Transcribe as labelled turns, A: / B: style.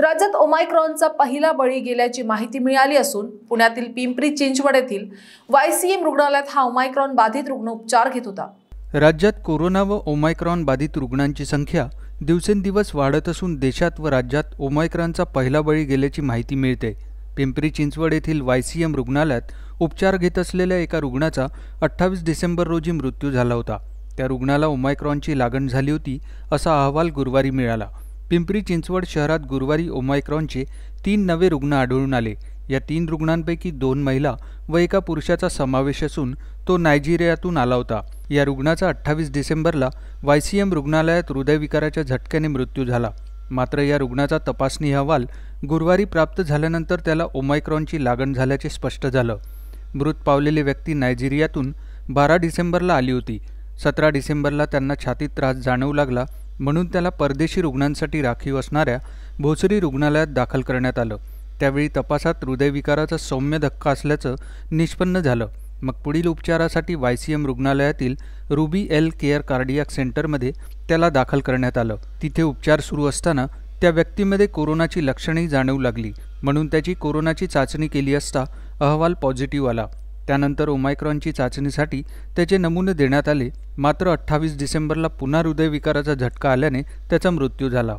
A: राज्यात ओमायक्रॉनचा पहिला बळी गेल्याची माहिती मिळाली असून पुण्यातील पिंपरी चिंचवड येथील वायसीएम रुग्णालयात हा ओमायक्रॉन बाधित रुग्ण उपचार घेत होता
B: राज्यात कोरोना व ओमायक्रॉन बाधित रुग्णांची संख्या दिवसेंदिवस वाढत असून देशात व राज्यात ओमायक्रॉनचा पहिला बळी गेल्याची माहिती मिळते पिंपरी चिंचवड येथील वायसीएम रुग्णालयात उपचार घेत असलेल्या एका रुग्णाचा अठ्ठावीस डिसेंबर रोजी मृत्यू झाला होता त्या रुग्णाला ओमायक्रॉनची लागण झाली होती असा अहवाल गुरुवारी मिळाला पिंपरी चिंचवड शहरात गुरुवारी ओमायक्रॉनचे तीन नवे रुग्ण आढळून आले या तीन रुग्णांपैकी दोन महिला व एका पुरुषाचा समावेश असून तो नायजेरियातून आला होता या रुग्णाचा अठ्ठावीस डिसेंबरला वाय सी एम रुग्णालयात हृदयविकाराच्या झटक्याने मृत्यू झाला मात्र या रुग्णाचा तपासणी अहवाल गुरुवारी प्राप्त झाल्यानंतर त्याला ओमायक्रॉनची लागण झाल्याचे स्पष्ट झालं मृत पावलेले व्यक्ती नायजेरियातून बारा डिसेंबरला आली होती सतरा डिसेंबरला त्यांना छातीत त्रास जाणवू लागला म्हणून त्याला परदेशी रुग्णांसाठी राखीव असणाऱ्या भोसरी रुग्णालयात दाखल करण्यात आलं त्यावेळी तपासात हृदयविकाराचा सौम्य धक्का असल्याचं निष्पन्न झालं मग पुढील उपचारासाठी वाय सी एम रुग्णालयातील रुबी एल केअर कार्डियाक सेंटरमध्ये त्याला दाखल करण्यात आलं तिथे उपचार सुरू असताना त्या व्यक्तीमध्ये कोरोनाची लक्षणे जाणवू लागली म्हणून त्याची कोरोनाची चाचणी केली असता अहवाल पॉझिटिव्ह आला त्यानंतर ओमायक्रॉनची चाचणीसाठी त्याचे नमुने देण्यात आले मात्र अठ्ठावीस डिसेंबरला पुन्हा हृदयविकाराचा झटका आल्याने त्याचा मृत्यू झाला